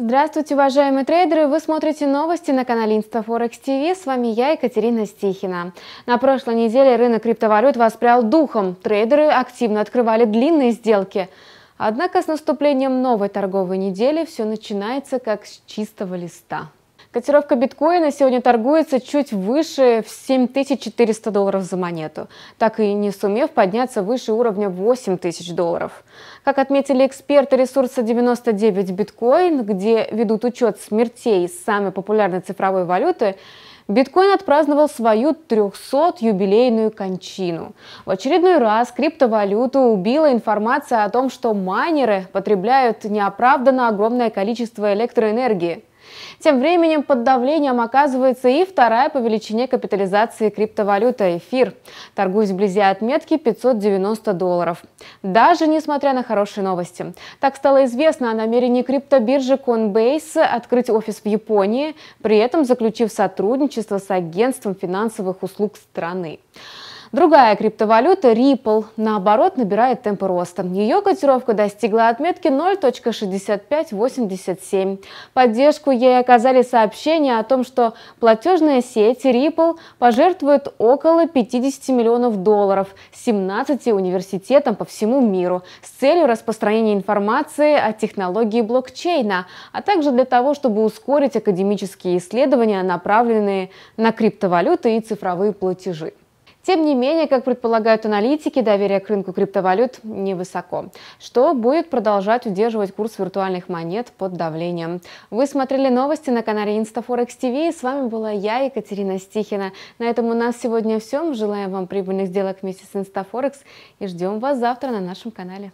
Здравствуйте, уважаемые трейдеры! Вы смотрите новости на канале InstaForex TV. С вами я, Екатерина Стихина. На прошлой неделе рынок криптовалют воспрял духом. Трейдеры активно открывали длинные сделки. Однако с наступлением новой торговой недели все начинается как с чистого листа. Котировка биткоина сегодня торгуется чуть выше в 7400 долларов за монету, так и не сумев подняться выше уровня 8000 долларов. Как отметили эксперты ресурса 99 биткоин, где ведут учет смертей самой популярной цифровой валюты, Биткоин отпраздновал свою 300-юбилейную кончину. В очередной раз криптовалюту убила информация о том, что майнеры потребляют неоправданно огромное количество электроэнергии. Тем временем под давлением оказывается и вторая по величине капитализации криптовалюта – эфир. Торгуюсь вблизи отметки 590 долларов. Даже несмотря на хорошие новости. Так стало известно о намерении криптобиржи Coinbase открыть офис в Японии, при этом заключив сотрудничество с агентством финансовых услуг страны. Другая криптовалюта Ripple, наоборот, набирает темпы роста. Ее котировка достигла отметки 0.6587. Поддержку ей оказали сообщения о том, что платежная сеть Ripple пожертвует около 50 миллионов долларов 17 университетам по всему миру с целью распространения информации о технологии блокчейна, а также для того, чтобы ускорить академические исследования, направленные на криптовалюты и цифровые платежи. Тем не менее, как предполагают аналитики, доверие к рынку криптовалют невысоко, что будет продолжать удерживать курс виртуальных монет под давлением. Вы смотрели новости на канале Instaforex TV. С вами была я, Екатерина Стихина. На этом у нас сегодня все. Желаем вам прибыльных сделок вместе с Instaforex и ждем вас завтра на нашем канале.